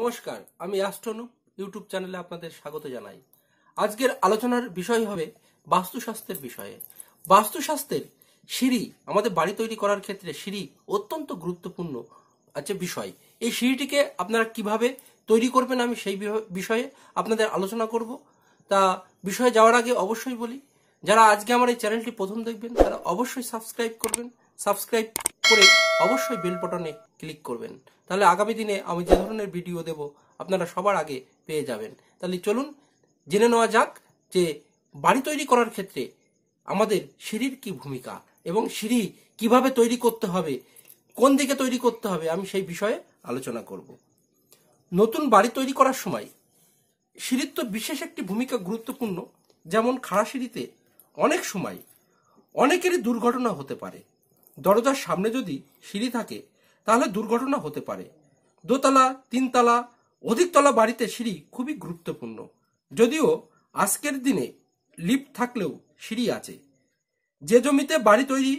নমস্কার আমি অ্যাস্ট্রোনো ইউটিউব চ্যানেলে আপনাদের স্বাগত জানাই আজকের আলোচনার বিষয় হবে বাস্তুশাস্ত্রের বিষয়ে বাস্তুশাস্ত্রের সিঁড়ি আমাদের বাড়ি তৈরি করার ক্ষেত্রে সিঁড়ি অত্যন্ত গুরুত্বপূর্ণ আছে বিষয় এই সিঁড়িটিকে আপনারা কিভাবে তৈরি করবেন আমি সেই বিষয়ে আপনাদের আলোচনা করব তা বিষয়ে যাওয়ার আগে অবশ্যই বলি যারা আজকে আমার এই চ্যানেলটি প্রথম দেখবেন তারা অবশ্যই সাবস্ক্রাইব করবেন সাবস্ক্রাইব করে অবশ্যই বেল বটনে ক্লিক করবেন তাহলে আগামী দিনে আমি যে ধরনের ভিডিও দেব আপনারা সবার আগে পেয়ে যাবেন তাহলে চলুন জেনে নেওয়া যাক যে বাড়ি তৈরি করার ক্ষেত্রে আমাদের সিঁড়ির কি ভূমিকা এবং সিঁড়ি কিভাবে তৈরি করতে হবে কোন দিকে তৈরি করতে হবে আমি সেই বিষয়ে আলোচনা করব নতুন বাড়ি তৈরি করার সময় সিঁড়ির তো বিশেষ একটি ভূমিকা গুরুত্বপূর্ণ যেমন খাড়া সিঁড়িতে অনেক সময় অনেকেরই দুর্ঘটনা হতে পারে দরজার সামনে যদি সিঁড়ি থাকে তাহলে দুর্ঘটনা হতে পারে দোতলা তিনতলা অধিকতলা বাড়িতে সিঁড়ি খুবই গুরুত্বপূর্ণ যদিও আজকের দিনে লিফট থাকলেও সিঁড়ি আছে যে জমিতে বাড়ি তৈরি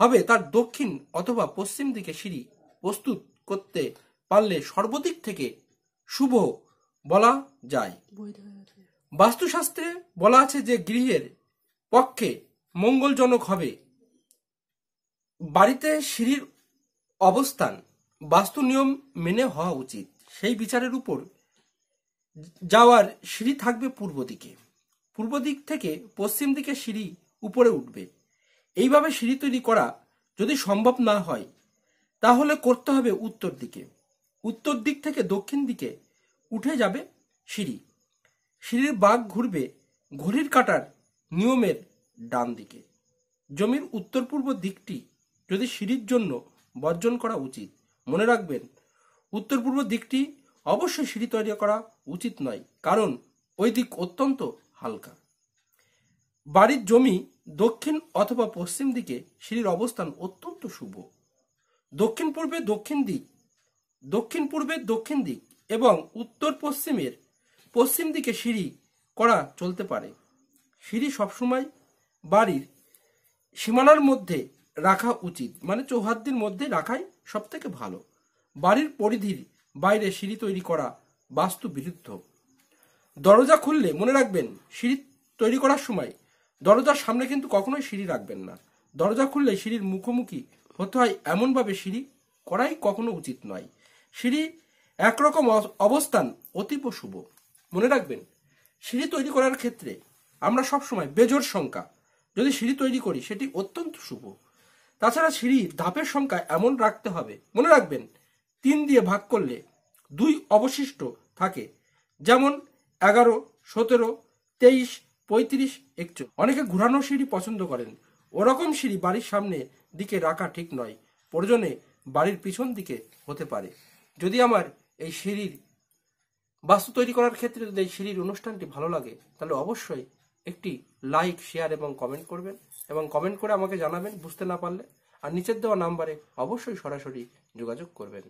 হবে তার দক্ষিণ অথবা পশ্চিম দিকে সিঁড়ি প্রস্তুত করতে পারলে সর্বদিক থেকে শুভ বলা যায় বাস্তুশাস্ত্রে বলা আছে যে গৃহের পক্ষে মঙ্গলজনক হবে বাড়িতে সিঁড়ির অবস্থান বাস্তু নিয়ম মেনে হওয়া উচিত সেই বিচারের উপর যাওয়ার সিঁড়ি থাকবে পূর্ব দিকে পূর্ব দিক থেকে পশ্চিম দিকে সিঁড়ি উপরে উঠবে এইভাবে সিঁড়ি তৈরি করা যদি সম্ভব না হয় তাহলে করতে হবে উত্তর দিকে উত্তর দিক থেকে দক্ষিণ দিকে উঠে যাবে সিঁড়ি সিঁড়ির বাঘ ঘুরবে ঘড়ির কাটার নিয়মের ডান দিকে জমির উত্তর পূর্ব দিকটি যদি সিঁড়ির জন্য বর্জন করা উচিত মনে রাখবেন উত্তর পূর্ব দিকটি অবশ্যই সিঁড়ি তৈরি করা উচিত নয় কারণ ওই দিক অত্যন্ত হালকা বাড়ির জমি দক্ষিণ অথবা পশ্চিম দিকে সিঁড়ির অবস্থান অত্যন্ত শুভ দক্ষিণ পূর্বে দক্ষিণ দিক দক্ষিণ পূর্বে দক্ষিণ দিক এবং উত্তর পশ্চিমের পশ্চিম দিকে সিঁড়ি করা চলতে পারে সিঁড়ি সবসময় বাড়ির সীমানার মধ্যে রাখা উচিত মানে চৌহাদ্দির মধ্যে রাখাই সব থেকে ভালো বাড়ির পরিধির বাইরে সিঁড়ি তৈরি করা বাস্তু বিরুদ্ধ দরজা খুললে মনে রাখবেন সিঁড়ি তৈরি করার সময় দরজার সামনে কিন্তু কখনোই সিঁড়ি রাখবেন না দরজা খুললে সিঁড়ির মুখোমুখি হতে হয় এমনভাবে সিঁড়ি করাই কখনো উচিত নয় সিঁড়ি একরকম অবস্থান অতীব শুভ মনে রাখবেন সিঁড়ি তৈরি করার ক্ষেত্রে আমরা সবসময় বেজোর সংখ্যা যদি সিঁড়ি তৈরি করি সেটি অত্যন্ত শুভ তাছাড়া সিঁড়ির ধাপের সংখ্যা এমন রাখতে হবে মনে রাখবেন তিন দিয়ে ভাগ করলে দুই অবশিষ্ট থাকে যেমন এগারো সতেরো তেইশ পঁয়ত্রিশ একচল্লিশ অনেকে ঘুরানো সিঁড়ি পছন্দ করেন ওরকম সিঁড়ি বাড়ির সামনে দিকে রাখা ঠিক নয় প্রয়োজনে বাড়ির পিছন দিকে হতে পারে যদি আমার এই সিঁড়ির বাস্তু তৈরি করার ক্ষেত্রে যদি এই সিঁড়ির অনুষ্ঠানটি ভালো লাগে তাহলে অবশ্যই একটি লাইক শেয়ার এবং কমেন্ট করবেন এবং কমেন্ট করে আমাকে জানাবেন বুঝতে না পারলে আর নিচের দেওয়া নাম্বারে অবশ্যই সরাসরি যোগাযোগ করবেন